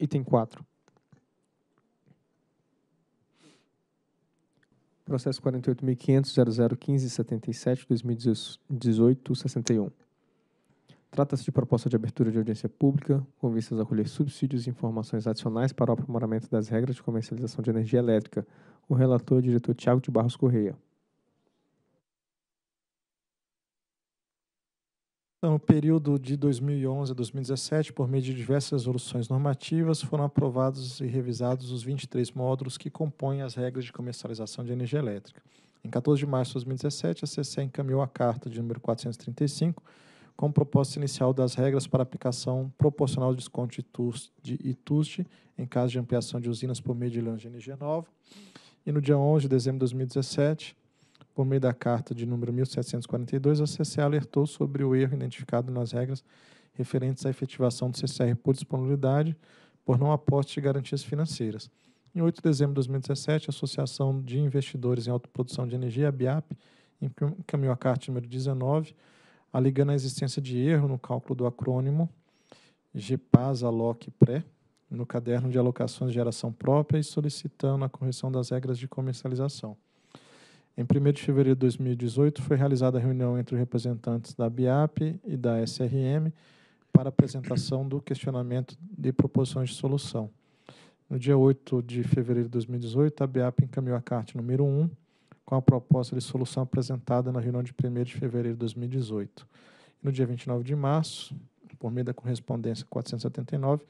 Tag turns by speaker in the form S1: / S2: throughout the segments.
S1: Item 4. Processo 48.500.0015.77.2018.61. Trata-se de proposta de abertura de audiência pública, com vistas a colher subsídios e informações adicionais para o aprimoramento das regras de comercialização de energia elétrica. O relator é o diretor Tiago de Barros Correia. Então, no período de 2011 a 2017, por meio de diversas resoluções normativas, foram aprovados e revisados os 23 módulos que compõem as regras de comercialização de energia elétrica. Em 14 de março de 2017, a CCE encaminhou a carta de número 435, com proposta inicial das regras para aplicação proporcional de desconto de ITUST em caso de ampliação de usinas por meio de leilões de energia nova. E no dia 11 de dezembro de 2017, por meio da carta de número 1742, a CCA alertou sobre o erro identificado nas regras referentes à efetivação do CCR por disponibilidade por não aporte de garantias financeiras. Em 8 de dezembro de 2017, a Associação de Investidores em Autoprodução de Energia, a BIAP, encaminhou a carta número 19, alegando a existência de erro no cálculo do acrônimo GPAS ALOC PRE, no caderno de alocações de geração própria e solicitando a correção das regras de comercialização. Em 1 de fevereiro de 2018, foi realizada a reunião entre representantes da BIAP e da SRM para apresentação do questionamento de proposições de solução. No dia 8 de fevereiro de 2018, a BIAP encaminhou a carta número 1 com a proposta de solução apresentada na reunião de 1 de fevereiro de 2018. No dia 29 de março, por meio da correspondência 479,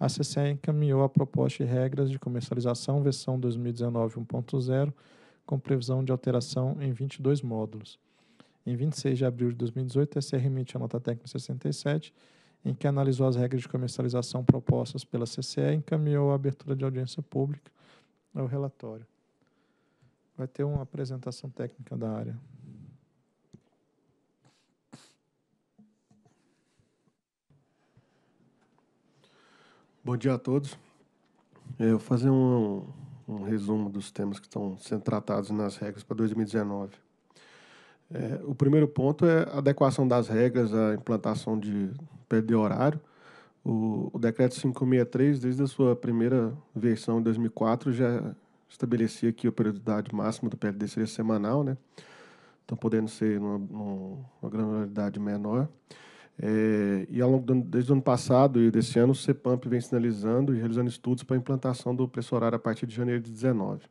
S1: a CCE encaminhou a proposta de regras de comercialização versão 2019 1.0 com previsão de alteração em 22 módulos. Em 26 de abril de 2018, a SR emitiu a nota técnica 67, em que analisou as regras de comercialização propostas pela CCE e encaminhou a abertura de audiência pública ao relatório. Vai ter uma apresentação técnica da área.
S2: Bom dia a todos. Eu vou fazer um, um resumo dos temas que estão sendo tratados nas regras para 2019. É, o primeiro ponto é a adequação das regras à implantação de perder horário. O, o, decreto 563, desde a sua primeira versão em 2004, já estabelecia que a periodicidade máxima do PLD seria semanal, né? Então, podendo ser numa, numa granularidade menor. É, e ao longo do, desde o ano passado e desse ano, o CEPAMP vem sinalizando e realizando estudos para a implantação do preço horário a partir de janeiro de 19.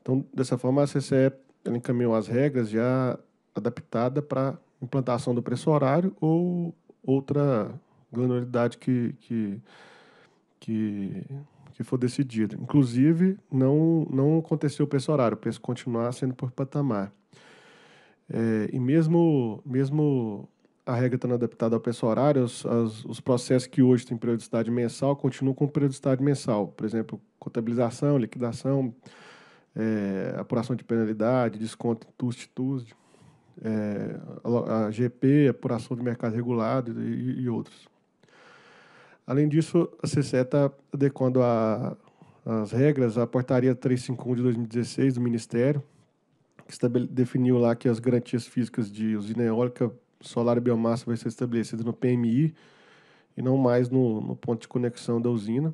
S2: Então, dessa forma, a CCE ela encaminhou as regras já adaptada para implantação do preço horário ou outra granularidade que, que, que, que for decidida. Inclusive, não, não aconteceu o preço horário, o preço continuar sendo por patamar. É, e mesmo, mesmo a regra estando adaptada ao pessoal horário, os, as, os processos que hoje têm periodicidade mensal continuam com periodicidade mensal. Por exemplo, contabilização, liquidação, é, apuração de penalidade, desconto em TUST, TUSD, é, a, a GP, apuração de mercado regulado e, e outros. Além disso, a CCE está adequando a, as regras à portaria 351 de 2016 do Ministério, que definiu lá que as garantias físicas de usina eólica solar e biomassa vai ser estabelecido no PMI e não mais no, no ponto de conexão da usina.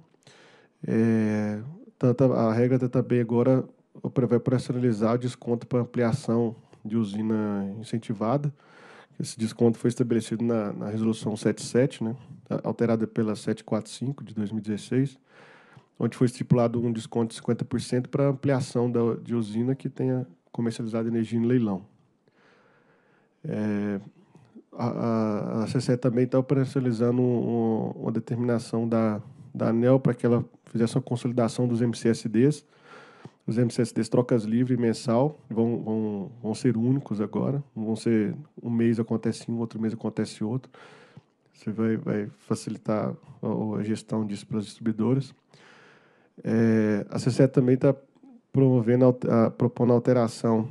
S2: É, tanto a, a regra também agora vai operacionalizar o desconto para ampliação de usina incentivada. Esse desconto foi estabelecido na, na Resolução 77, né, alterada pela 745 de 2016, onde foi estipulado um desconto de 50% para ampliação da, de usina que tenha comercializado energia em leilão. É, a, a CCE também está operacionalizando um, uma determinação da, da ANEL para que ela fizesse uma consolidação dos MCSDs. Os MCSDs trocas livre mensal vão, vão, vão ser únicos agora. vão ser um mês acontece um, outro mês acontece outro. Você vai, vai facilitar a, a gestão disso para os distribuidores. É, a CCE também está promovendo, a, propondo alteração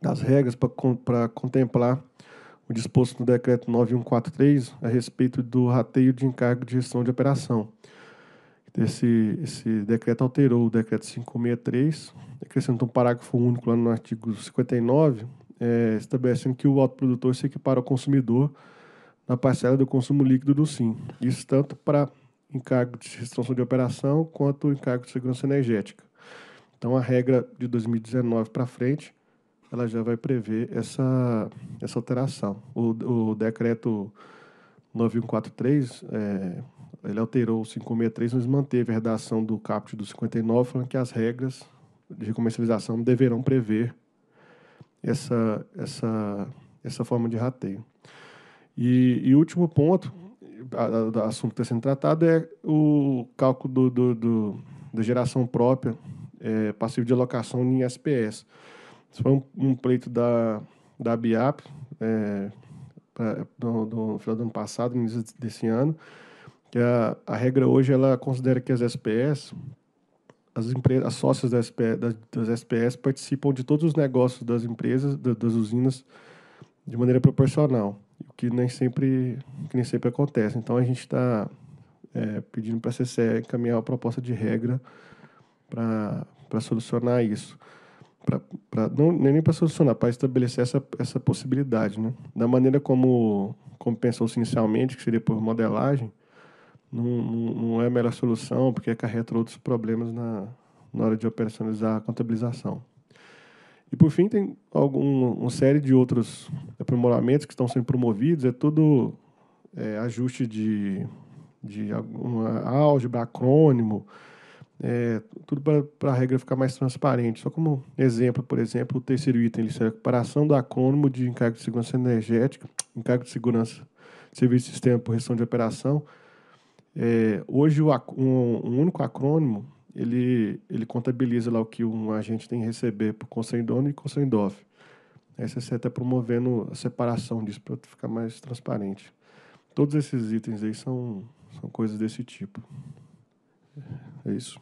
S2: das regras para contemplar o disposto no decreto 9143 a respeito do rateio de encargo de gestão de operação. Esse, esse decreto alterou o decreto 563, acrescentou um parágrafo único lá no artigo 59, é, estabelecendo que o autoprodutor se equipara ao consumidor na parcela do consumo líquido do SIM. Isso tanto para encargo de restrição de operação quanto encargo de segurança energética. Então, a regra de 2019 para frente ela já vai prever essa, essa alteração. O, o decreto 9143, é, ele alterou o 563, mas manteve a redação do caput do 59, falando que as regras de comercialização deverão prever essa, essa, essa forma de rateio. E, e último ponto, o assunto que está sendo tratado, é o cálculo do, do, do da geração própria, é, passivo de alocação em SPS. Isso foi um, um pleito da, da BIAP, é, pra, do, do final do ano passado, no início desse ano, que a, a regra hoje ela considera que as SPS, as, empresas, as sócias da SP, das, das, SPS participam de todos os negócios das empresas, da, das usinas, de maneira proporcional, o que nem sempre, que nem sempre acontece. Então a gente está é, pedindo para a CCE encaminhar uma proposta de regra para solucionar isso. Pra, não nem para solucionar, para estabelecer essa, essa possibilidade, né? Da maneira como, como pensou-se inicialmente, que seria por modelagem, não, não, não é a melhor solução, porque acarreta outros problemas na, na hora de operacionalizar a contabilização. E por fim, tem algum, uma série de outros aprimoramentos que estão sendo promovidos, é tudo é, ajuste de, de alguma álgebra, acrônimo, é, tudo para a regra ficar mais transparente. Só como exemplo, por exemplo, o terceiro item, ele serve preparação do acrônomo de encargo de segurança energética, encargo de segurança, serviço de sistema por restrição de operação. É, hoje, o, um, um, único acrônimo, ele, ele contabiliza lá o que um agente tem que receber por conselho dono e conselho consendoff. essa é está promovendo a separação disso para ficar mais transparente. Todos esses itens aí são, são coisas desse tipo. É, é isso.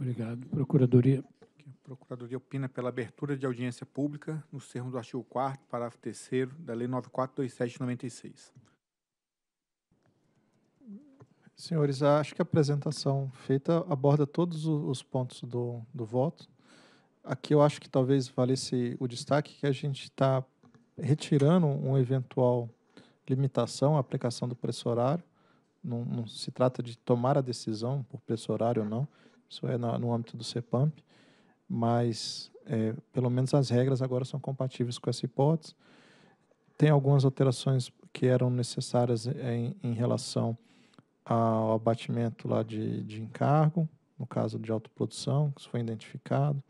S2: Obrigado. Procuradoria. A
S1: Procuradoria opina pela abertura de audiência pública nos termos do artigo 4 parágrafo 3 da Lei 9427 96. Senhores, acho que a apresentação feita aborda todos os pontos do, do voto. Aqui eu acho que talvez valesse o destaque que a gente está retirando um eventual limitação à aplicação do preço horário. Não, não, se trata de tomar a decisão por preço horário ou não, isso é no âmbito do CEPAMP, mas é, pelo menos as regras agora são compatíveis com essa hipótese. Tem algumas alterações que eram necessárias em, em relação ao abatimento lá de, de encargo, no caso de autoprodução, que foi identificado,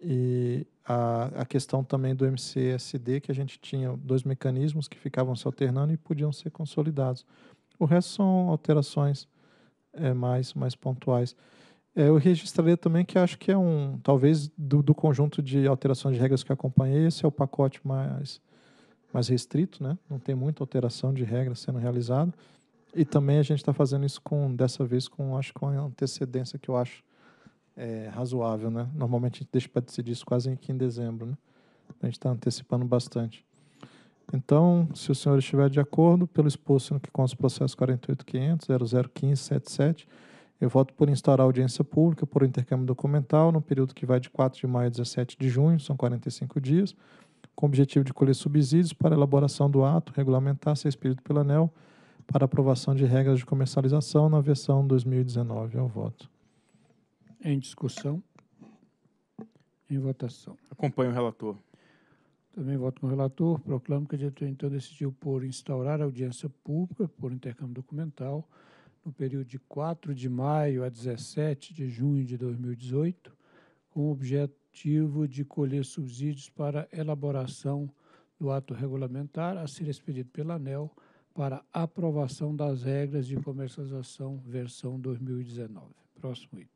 S1: e a, a questão também do MCSD, que a gente tinha dois mecanismos que ficavam se alternando e podiam ser consolidados. O resto são alterações é, mais, mais pontuais. É, eu registraria também que acho que é um, talvez do, do, conjunto de alterações de regras que acompanhei, esse é o pacote mais, mais restrito, né? Não tem muita alteração de regras sendo realizada. E também a gente está fazendo isso com, dessa vez, com acho com antecedência que eu acho é, razoável, né? Normalmente a gente deixa para decidir isso quase aqui em dezembro, né? A gente está antecipando bastante. Então, se o senhor estiver de acordo, pelo exposto no que consta o processo 48500001577 eu voto por instaurar audiência pública por intercâmbio documental no período que vai de 4 de maio a 17 de junho, são 45 dias, com o objetivo de colher subsídios para elaboração do ato regulamentar ser expedido pela ANEL para aprovação de regras de comercialização na versão 2019. Eu voto. Em discussão. Em votação.
S2: Acompanho o relator.
S1: Também voto com o relator. Proclamo que a diretoria então decidiu por instaurar audiência pública por intercâmbio documental no período de 4 de maio a 17 de junho de 2018, com o objetivo de colher subsídios para elaboração do ato regulamentar a ser expedido pela ANEL para aprovação das regras de comercialização versão 2019. Próximo item.